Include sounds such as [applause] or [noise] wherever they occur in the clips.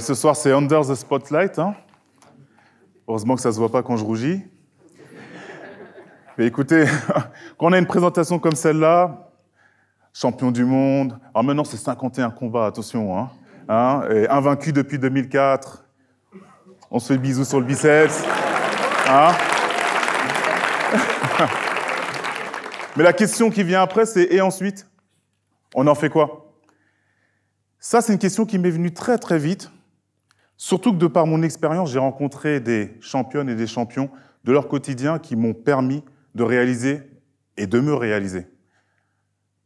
ce soir, c'est Under the Spotlight. Hein. Heureusement que ça ne se voit pas quand je rougis. Mais écoutez, [laughs] quand on a une présentation comme celle-là, champion du monde, alors ah, maintenant c'est 51 combats, attention, hein. hein, et invaincu depuis 2004, on se fait bisous sur le biceps. Hein. [laughs] Mais la question qui vient après, c'est et ensuite On en fait quoi Ça, c'est une question qui m'est venue très très vite Surtout que de par mon expérience, j'ai rencontré des championnes et des champions de leur quotidien qui m'ont permis de réaliser et de me réaliser.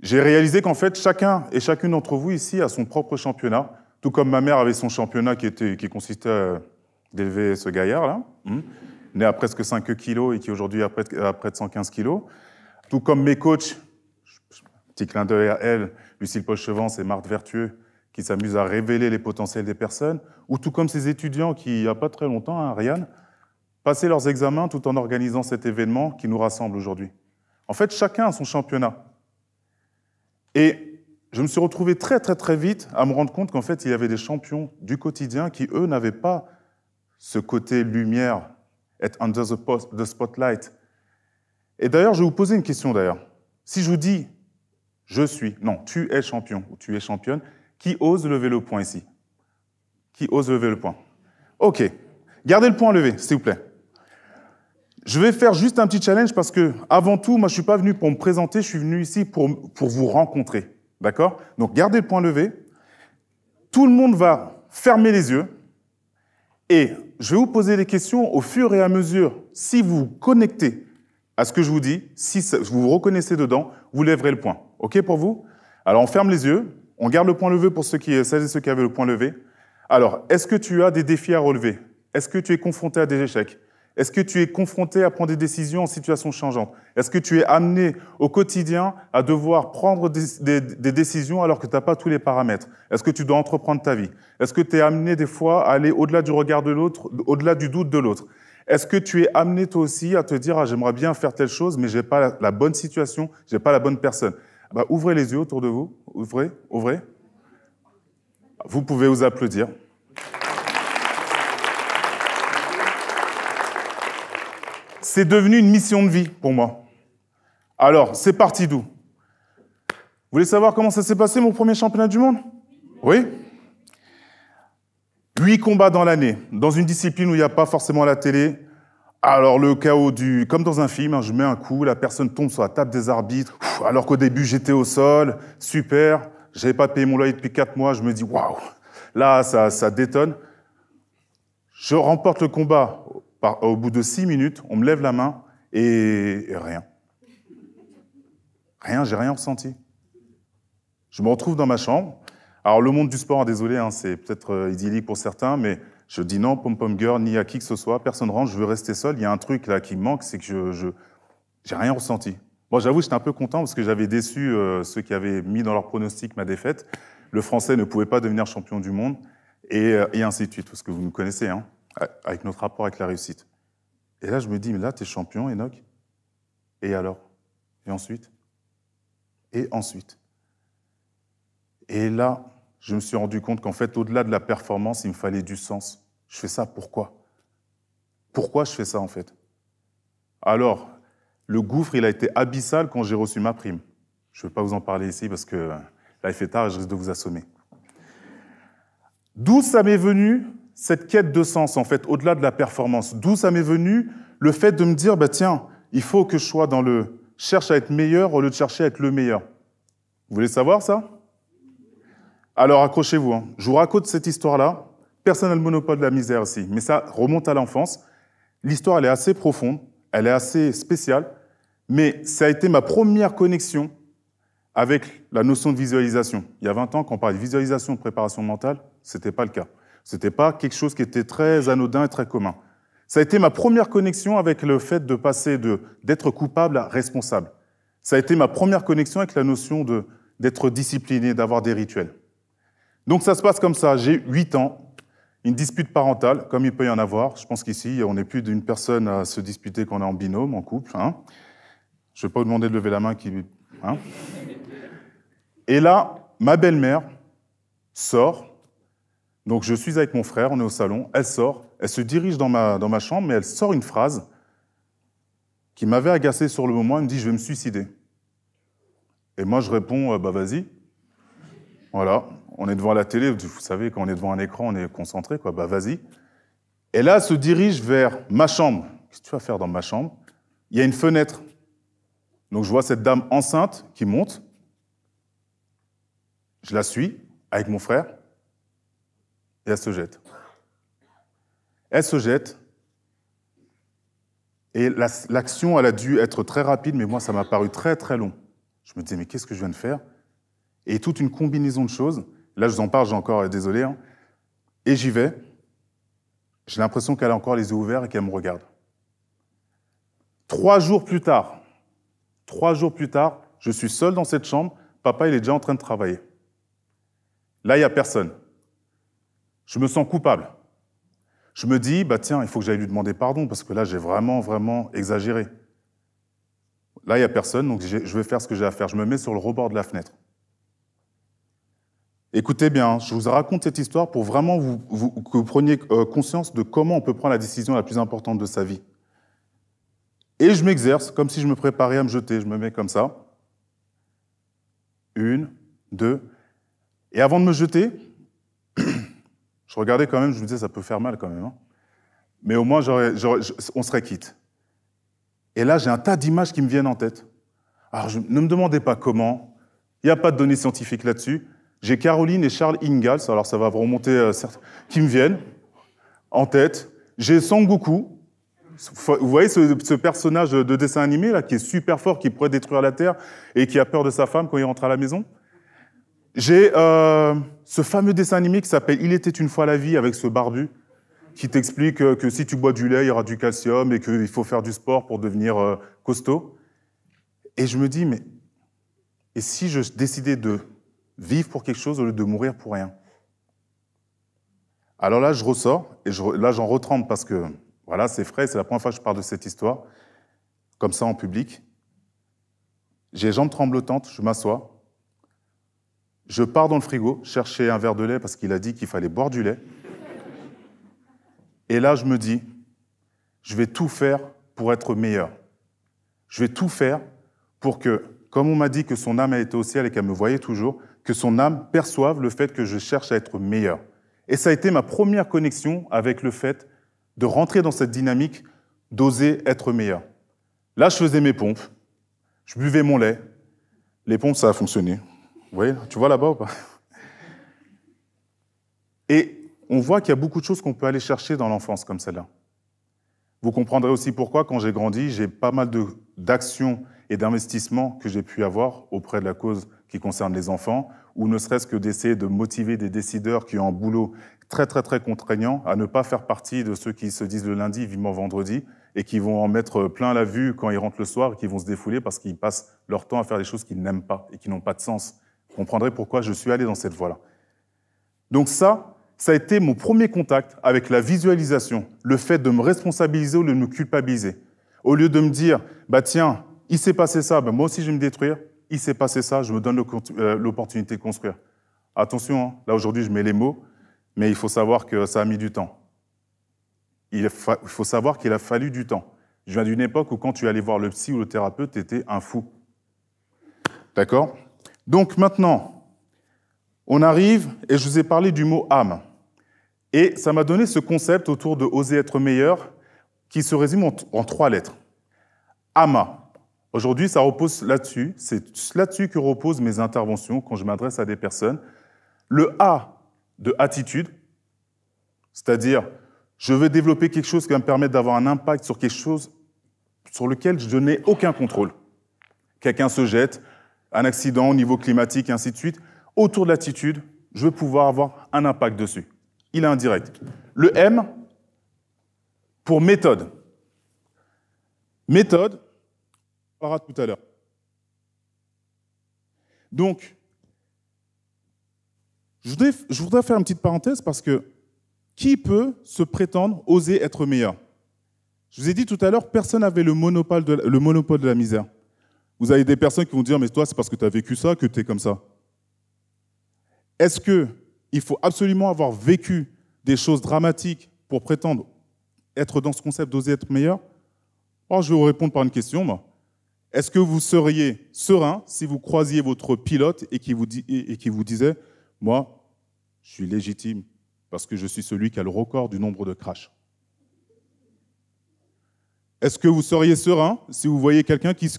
J'ai réalisé qu'en fait, chacun et chacune d'entre vous ici a son propre championnat, tout comme ma mère avait son championnat qui, était, qui consistait à euh, élever ce gaillard-là, hein, né à presque 5 kilos et qui aujourd'hui a près, de 115 kilos. Tout comme mes coachs, petit clin d'œil à elle, Lucille Pochevance et Marthe Vertueux, qui s'amusent à révéler les potentiels des personnes, ou tout comme ces étudiants qui, il n'y a pas très longtemps, hein, Ryan, passaient leurs examens tout en organisant cet événement qui nous rassemble aujourd'hui. En fait, chacun a son championnat. Et je me suis retrouvé très très très vite à me rendre compte qu'en fait, il y avait des champions du quotidien qui, eux, n'avaient pas ce côté lumière, être under the, the spotlight. Et d'ailleurs, je vais vous poser une question d'ailleurs. Si je vous dis je suis, non, tu es champion ou tu es championne, qui ose lever le point ici Qui ose lever le point OK. Gardez le point levé, s'il vous plaît. Je vais faire juste un petit challenge parce que, avant tout, moi, je suis pas venu pour me présenter, je suis venu ici pour, pour vous rencontrer. D'accord Donc, gardez le point levé. Tout le monde va fermer les yeux et je vais vous poser des questions au fur et à mesure. Si vous vous connectez à ce que je vous dis, si vous vous reconnaissez dedans, vous lèverez le point. OK pour vous Alors, on ferme les yeux on garde le point levé pour ceux qui, celles et ceux qui avaient le point levé. Alors, est-ce que tu as des défis à relever Est-ce que tu es confronté à des échecs Est-ce que tu es confronté à prendre des décisions en situation changeante Est-ce que tu es amené au quotidien à devoir prendre des, décisions alors que tu n'as pas tous les paramètres Est-ce que tu dois entreprendre ta vie Est-ce que tu es amené des fois à aller au-delà du regard de l'autre, au-delà du doute de l'autre est-ce que tu es amené toi aussi à te dire ah, j'aimerais bien faire telle chose mais je n'ai pas la bonne situation, je n'ai pas la bonne personne. Bah, ouvrez les yeux autour de vous. Ouvrez, ouvrez. Vous pouvez vous applaudir. C'est devenu une mission de vie pour moi. Alors, c'est parti d'où Vous voulez savoir comment ça s'est passé, mon premier championnat du monde Oui Huit combats dans l'année, dans une discipline où il n'y a pas forcément la télé, alors le chaos du... Comme dans un film, hein, je mets un coup, la personne tombe sur la table des arbitres, alors qu'au début j'étais au sol, super, j'avais pas payé mon loyer depuis 4 mois, je me dis waouh, là ça, ça détonne. Je remporte le combat au bout de 6 minutes, on me lève la main et, et rien. Rien, j'ai rien ressenti. Je me retrouve dans ma chambre, alors le monde du sport, hein, désolé, hein, c'est peut-être euh, idyllique pour certains, mais je dis non, pom pom girl, ni à qui que ce soit, personne rentre, je veux rester seul. Il y a un truc là qui me manque, c'est que je, je j'ai rien ressenti. Bon, j'avoue, j'étais un peu content parce que j'avais déçu euh, ceux qui avaient mis dans leur pronostic ma défaite. Le Français ne pouvait pas devenir champion du monde et, euh, et ainsi de suite, parce que vous nous connaissez, hein, avec notre rapport avec la réussite. Et là, je me dis, mais là, es champion, Enoch. Et alors Et ensuite Et ensuite Et là, je me suis rendu compte qu'en fait, au-delà de la performance, il me fallait du sens. Je fais ça pourquoi Pourquoi je fais ça en fait Alors, le gouffre, il a été abyssal quand j'ai reçu ma prime. Je ne vais pas vous en parler ici parce que là, il fait tard et je risque de vous assommer. D'où ça m'est venu cette quête de sens, en fait, au-delà de la performance D'où ça m'est venu le fait de me dire, bah, tiens, il faut que je sois dans le cherche à être meilleur au lieu de chercher à être le meilleur. Vous voulez savoir ça alors accrochez-vous, hein. je vous raconte cette histoire-là. Personne n'a le monopole de la misère ici, mais ça remonte à l'enfance. L'histoire, elle est assez profonde, elle est assez spéciale, mais ça a été ma première connexion avec la notion de visualisation. Il y a 20 ans, quand on parlait de visualisation de préparation mentale, ce n'était pas le cas. Ce n'était pas quelque chose qui était très anodin et très commun. Ça a été ma première connexion avec le fait de passer de d'être coupable à responsable. Ça a été ma première connexion avec la notion d'être discipliné, d'avoir des rituels. Donc ça se passe comme ça, j'ai 8 ans, une dispute parentale, comme il peut y en avoir. Je pense qu'ici, on est plus d'une personne à se disputer qu'on est en binôme, en couple. Hein. Je ne vais pas vous demander de lever la main. Qui... Hein. Et là, ma belle-mère sort. Donc je suis avec mon frère, on est au salon. Elle sort, elle se dirige dans ma, dans ma chambre, mais elle sort une phrase qui m'avait agacé sur le moment. Elle me dit, je vais me suicider. Et moi, je réponds, euh, bah vas-y. Voilà, on est devant la télé, vous savez, quand on est devant un écran, on est concentré, quoi, bah vas-y. Et là, elle se dirige vers ma chambre. Qu'est-ce que tu vas faire dans ma chambre Il y a une fenêtre. Donc je vois cette dame enceinte qui monte. Je la suis avec mon frère et elle se jette. Elle se jette et l'action, elle a dû être très rapide, mais moi, ça m'a paru très très long. Je me disais, mais qu'est-ce que je viens de faire Et toute une combinaison de choses. Là, je vous en parle, j'ai encore, euh, désolé. Hein. Et j'y vais. J'ai l'impression qu'elle a encore les yeux ouverts et qu'elle me regarde. Trois jours plus tard, trois jours plus tard, je suis seul dans cette chambre. Papa, il est déjà en train de travailler. Là, il n'y a personne. Je me sens coupable. Je me dis, bah tiens, il faut que j'aille lui demander pardon parce que là, j'ai vraiment, vraiment exagéré. Là, il n'y a personne, donc je vais faire ce que j'ai à faire. Je me mets sur le rebord de la fenêtre. Écoutez bien, hein, je vous raconte cette histoire pour vraiment que vous preniez euh, conscience de comment on peut prendre la décision la plus importante de sa vie. Et je m'exerce comme si je me préparais à me jeter, je me mets comme ça. Une, deux. Et avant de me jeter, [clears throat] je regardais quand même, je me disais, ça peut faire mal quand même. Hein. Mais au moins, on serait quitte. Et là, j'ai un tas d'images qui me viennent en tête. Alors, ne me demandez pas comment. Il n'y a pas de données scientifiques là-dessus. J'ai Caroline et Charles Ingalls, alors ça va vous remonter, euh, qui me viennent en tête. J'ai Sangoku. Vous voyez ce, ce, personnage de dessin animé là, qui est super fort, qui pourrait détruire la Terre et qui a peur de sa femme quand il rentre à la maison. J'ai euh, ce fameux dessin animé qui s'appelle Il était une fois la vie avec ce barbu qui t'explique euh, que si tu bois du lait, il y aura du calcium et qu'il faut faire du sport pour devenir euh, costaud. Et je me dis, mais et si je décidais de vivre pour quelque chose au lieu de mourir pour rien. Alors là, je ressors, et là, j'en retrempe parce que, voilà, c'est frais, c'est la première fois que je parle de cette histoire, comme ça, en public. J'ai les jambes tremblotantes, je m'assois. Je pars dans le frigo chercher un verre de lait parce qu'il a dit qu'il fallait boire du lait. Et là, je me dis, je vais tout faire pour être meilleur. Je vais tout faire pour que, comme on m'a dit que son âme a été au ciel et qu'elle me voyait toujours, que son âme perçoive le fait que je cherche à être meilleur. Et ça a été ma première connexion avec le fait de rentrer dans cette dynamique d'oser être meilleur. Là, je faisais mes pompes, je buvais mon lait. Les pompes, ça a fonctionné. Vous voyez, tu vois là-bas ou pas Et on voit qu'il y a beaucoup de choses qu'on peut aller chercher dans l'enfance comme celle-là. Vous comprendrez aussi pourquoi, quand j'ai grandi, j'ai pas mal d'actions et d'investissements que j'ai pu avoir auprès de la cause qui concernent les enfants, ou ne serait-ce que d'essayer de motiver des décideurs qui ont un boulot très très très contraignant à ne pas faire partie de ceux qui se disent le lundi, vivement vendredi, et qui vont en mettre plein la vue quand ils rentrent le soir, et qui vont se défouler parce qu'ils passent leur temps à faire des choses qu'ils n'aiment pas et qui n'ont pas de sens. Vous comprendrez pourquoi je suis allé dans cette voie-là. Donc ça, ça a été mon premier contact avec la visualisation, le fait de me responsabiliser lieu de me culpabiliser. Au lieu de me dire, bah tiens, il s'est passé ça, bah moi aussi je vais me détruire, il s'est passé ça, je me donne euh, l'opportunité de construire. Attention, hein, là aujourd'hui je mets les mots, mais il faut savoir que ça a mis du temps. Il faut savoir qu'il a fallu du temps. Je viens d'une époque où quand tu allais voir le psy ou le thérapeute, tu étais un fou. D'accord Donc maintenant, on arrive, et je vous ai parlé du mot âme. Et ça m'a donné ce concept autour de oser être meilleur, qui se résume en, en trois lettres. Ama, Aujourd'hui, ça repose là-dessus. C'est là-dessus que reposent mes interventions quand je m'adresse à des personnes. Le A de attitude, c'est-à-dire je veux développer quelque chose qui va me permettre d'avoir un impact sur quelque chose sur lequel je n'ai aucun contrôle. Quelqu'un se jette, un accident au niveau climatique, ainsi de suite. Autour de l'attitude, je veux pouvoir avoir un impact dessus. Il est indirect. Le M pour méthode. Méthode, tout à l'heure. Donc, je voudrais, faire une petite parenthèse parce que qui peut se prétendre oser être meilleur Je vous ai dit tout à l'heure, personne n'avait le, monopole de la, le monopole de la misère. Vous avez des personnes qui vont dire, mais toi, c'est parce que tu as vécu ça que tu es comme ça. Est-ce qu'il faut absolument avoir vécu des choses dramatiques pour prétendre être dans ce concept d'oser être meilleur oh, je vais vous répondre par une question, moi. Est-ce que vous seriez serein si vous croisiez votre pilote et qui vous, vous disait, moi, je suis légitime parce que je suis celui qui a le record du nombre de crashs Est-ce que vous seriez serein si vous voyez quelqu'un qui,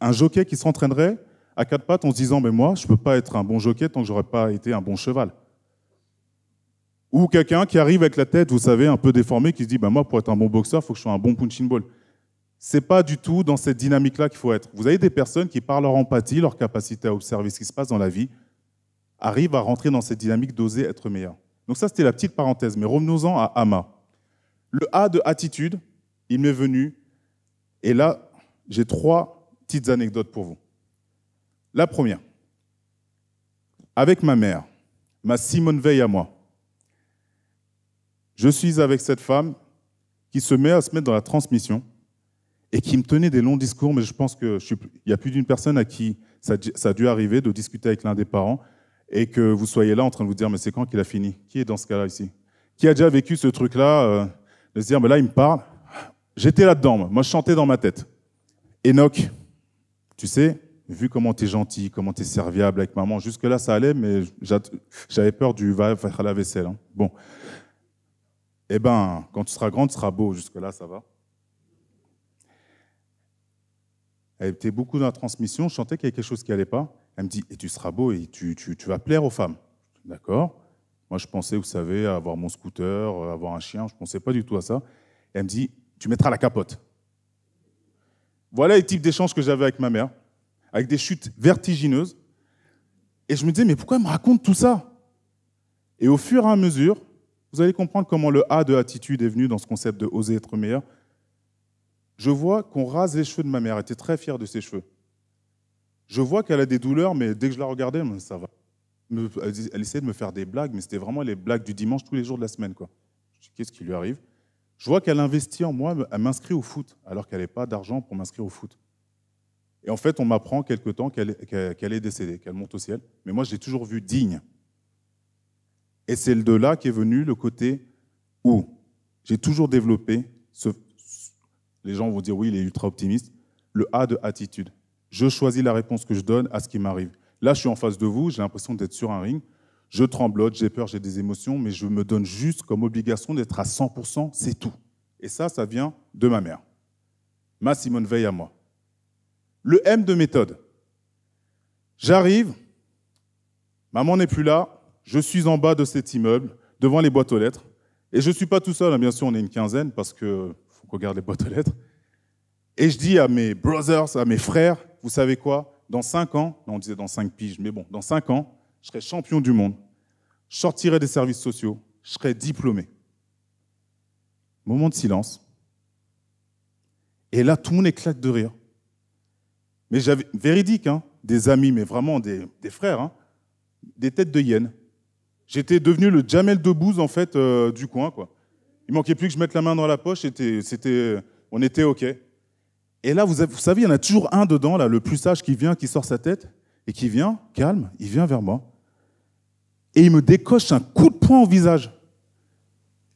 un jockey qui s'entraînerait à quatre pattes en se disant, mais moi, je ne peux pas être un bon jockey tant que j'aurais pas été un bon cheval Ou quelqu'un qui arrive avec la tête, vous savez, un peu déformée, qui se dit, bah, moi, pour être un bon boxeur, il faut que je sois un bon punching ball c'est pas du tout dans cette dynamique-là qu'il faut être. Vous avez des personnes qui, par leur empathie, leur capacité à observer ce qui se passe dans la vie, arrivent à rentrer dans cette dynamique d'oser être meilleur. Donc ça, c'était la petite parenthèse. Mais revenons-en à Ama. Le A de attitude, il m'est venu. Et là, j'ai trois petites anecdotes pour vous. La première, avec ma mère, ma Simone Veil à moi, je suis avec cette femme qui se met à se mettre dans la transmission et qui me tenait des longs discours, mais je pense qu'il y a plus d'une personne à qui ça, ça, a dû arriver de discuter avec l'un des parents et que vous soyez là en train de vous dire, mais c'est quand qu'il a fini Qui est dans ce cas-là ici Qui a déjà vécu ce truc-là euh, De se dire, mais là, il me parle. J'étais là-dedans, moi. je chantais dans ma tête. Enoch, tu sais, vu comment tu es gentil, comment tu es serviable avec maman, jusque-là, ça allait, mais j'avais peur du va faire la vaisselle. Hein. Bon. Eh ben, quand tu seras grand, tu seras beau. Jusque-là, ça va. elle était beaucoup dans la transmission, je sentais qu'il y avait quelque chose qui n'allait pas. Elle me dit, et tu seras beau et tu, tu, tu vas plaire aux femmes. D'accord. Moi, je pensais, vous savez, avoir mon scooter, euh, avoir un chien, je ne pensais pas du tout à ça. elle me dit, tu mettras la capote. Voilà les types d'échanges que j'avais avec ma mère, avec des chutes vertigineuses. Et je me disais, mais pourquoi elle me raconte tout ça Et au fur et à mesure, vous allez comprendre comment le A de attitude est venu dans ce concept de oser être meilleur, je vois qu'on rase les cheveux de ma mère. Elle était très fière de ses cheveux. Je vois qu'elle a des douleurs, mais dès que je la regardais, ça va. Elle essayait de me faire des blagues, mais c'était vraiment les blagues du dimanche tous les jours de la semaine. Quoi. qu'est-ce qui lui arrive Je vois qu'elle investit en moi, elle m'inscrit au foot, alors qu'elle n'avait pas d'argent pour m'inscrire au foot. Et en fait, on m'apprend quelque temps qu'elle est décédée, qu'elle monte au ciel. Mais moi, j'ai toujours vu digne. Et c'est de là qu'est venu le côté où j'ai toujours développé ce, les gens vont dire oui, il est ultra optimiste. Le A de attitude. Je choisis la réponse que je donne à ce qui m'arrive. Là, je suis en face de vous, j'ai l'impression d'être sur un ring. Je tremblote, j'ai peur, j'ai des émotions, mais je me donne juste comme obligation d'être à 100%, c'est tout. Et ça, ça vient de ma mère. Ma Simone Veil à moi. Le M de méthode. J'arrive, maman n'est plus là, je suis en bas de cet immeuble, devant les boîtes aux lettres, et je ne suis pas tout seul, hein. bien sûr, on est une quinzaine, parce que regarde les boîtes aux lettres. Et je dis à mes brothers, à mes frères, vous savez quoi Dans cinq ans, on disait dans cinq piges, mais bon, dans cinq ans, je serai champion du monde, je sortirai des services sociaux, je serai diplômé. Moment de silence. Et là, tout le monde éclate de rire. Mais j'avais, véridique, hein, des amis, mais vraiment des, frères, hein, des têtes de hyènes. J'étais devenu le Jamel Debbouze, en fait, euh, du coin, quoi. Il manquait plus que je mette la main dans la poche, c'était, euh, on était OK. Et là, vous, savez, il y en a toujours un dedans, là, le plus sage qui vient, qui sort sa tête, et qui vient, calme, il vient vers moi. Et il me décoche un coup de poing au visage.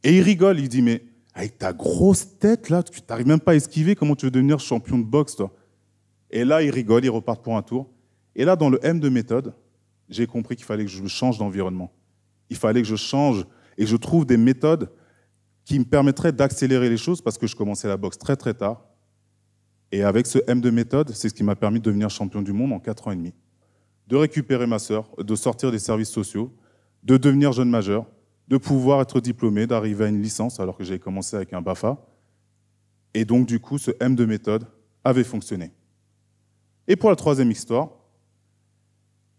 Et il rigole, il dit, mais avec ta grosse tête, là, tu n'arrives même pas à esquiver, comment tu veux devenir champion de boxe, toi Et là, il rigole, il repart pour un tour. Et là, dans le M de méthode, j'ai compris qu'il fallait que je change d'environnement. Il fallait que je change et que je trouve des méthodes qui me permettrait d'accélérer les choses parce que je commençais la boxe très très tard. Et avec ce M de méthode, c'est ce qui m'a permis de devenir champion du monde en 4 ans et demi, de récupérer ma sœur, de sortir des services sociaux, de devenir jeune majeur, de pouvoir être diplômé, d'arriver à une licence alors que j'avais commencé avec un BAFA. Et donc du coup, ce M de méthode avait fonctionné. Et pour la troisième histoire,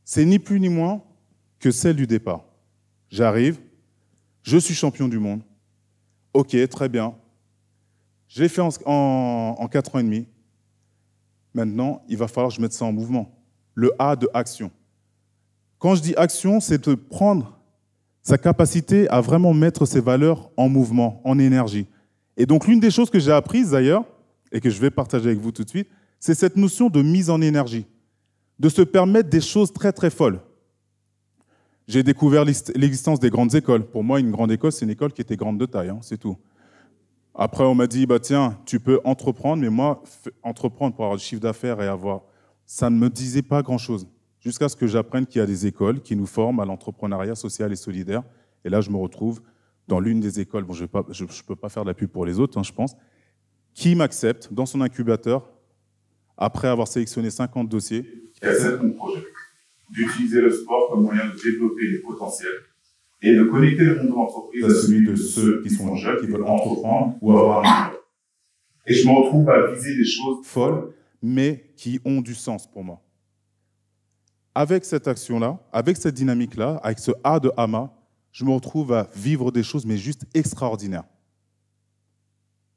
c'est ni plus ni moins que celle du départ. J'arrive, je suis champion du monde, Ok, très bien. J'ai fait en, quatre ans et demi. Maintenant, il va falloir que je mette ça en mouvement. Le A de action. Quand je dis action, c'est de prendre sa capacité à vraiment mettre ses valeurs en mouvement, en énergie. Et donc, l'une des choses que j'ai apprises d'ailleurs, et que je vais partager avec vous tout de suite, c'est cette notion de mise en énergie, de se permettre des choses très très folles. J'ai découvert l'existence des grandes écoles. Pour moi, une grande école, c'est une école qui était grande de taille, hein, c'est tout. Après, on m'a dit, bah, tiens, tu peux entreprendre, mais moi, entreprendre pour avoir du chiffre d'affaires et avoir... Ça ne me disait pas grand-chose. Jusqu'à ce que j'apprenne qu'il y a des écoles qui nous forment à l'entrepreneuriat social et solidaire. Et là, je me retrouve dans l'une des écoles, bon, je ne peux pas faire de la pub pour les autres, hein, je pense, qui m'accepte dans son incubateur, après avoir sélectionné 50 dossiers, qui accepte mon projet d'utiliser le sport comme moyen de développer les potentiels et de connecter le monde de l'entreprise à celui de ceux qui sont jeunes, qui veulent entreprendre ou avoir un Et je me retrouve à viser des choses folles, mais qui ont du sens pour moi. Avec cette action-là, avec cette dynamique-là, avec ce A de Hama, je me retrouve à vivre des choses, mais juste extraordinaires.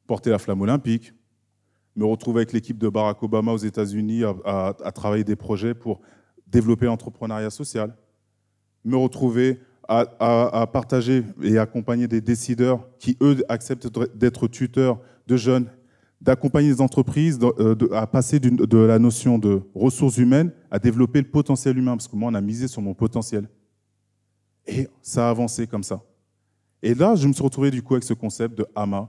Porter la flamme olympique, me retrouver avec l'équipe de Barack Obama aux États-Unis à travailler des projets pour développer l'entrepreneuriat social, me retrouver à, partager et accompagner des décideurs qui, eux, acceptent d'être tuteurs de jeunes, d'accompagner des entreprises euh, à passer de la notion de ressources humaines à développer le potentiel humain, parce que moi, on a misé sur mon potentiel. Et ça a avancé comme ça. Et là, je me suis retrouvé du coup avec ce concept de AMA,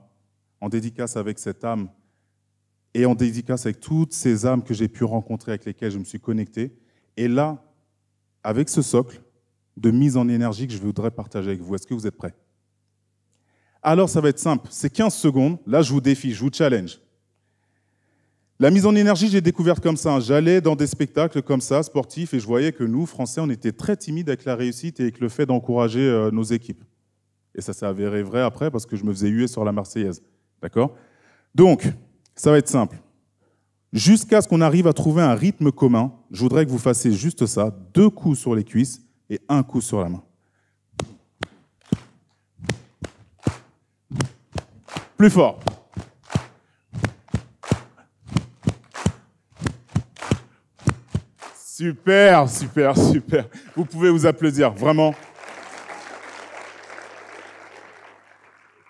en dédicace avec cette âme et en dédicace avec toutes ces âmes que j'ai pu rencontrer, avec lesquelles je me suis connecté, et là, avec ce socle de mise en énergie que je voudrais partager avec vous, est-ce que vous êtes prêts Alors, ça va être simple. C'est 15 secondes. Là, je vous défie, je vous challenge. La mise en énergie, j'ai découvert comme ça. J'allais dans des spectacles comme ça, sportifs, et je voyais que nous, Français, on était très timides avec la réussite et avec le fait d'encourager euh, nos équipes. Et ça s'est avéré vrai après parce que je me faisais huer sur la Marseillaise. D'accord Donc, ça va être simple jusqu'à ce qu'on arrive à trouver un rythme commun. Je voudrais que vous fassiez juste ça, deux coups sur les cuisses et un coup sur la main. Plus fort. Super, super, super. Vous pouvez vous applaudir, vraiment.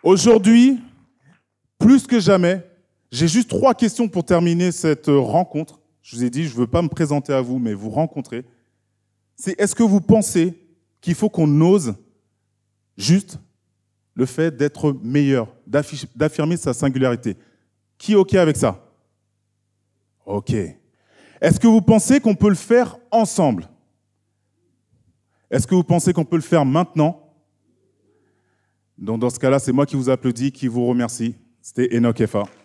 Aujourd'hui, plus que jamais, j'ai juste trois questions pour terminer cette euh, rencontre. Je vous ai dit, je ne veux pas me présenter à vous, mais vous rencontrer. C'est est-ce que vous pensez qu'il faut qu'on ose juste le fait d'être meilleur, d'affirmer sa singularité Qui est OK avec ça OK. Est-ce que vous pensez qu'on peut le faire ensemble Est-ce que vous pensez qu'on peut le faire maintenant Donc dans ce cas-là, c'est moi qui vous applaudis, qui vous remercie. C'était Enoch Effa.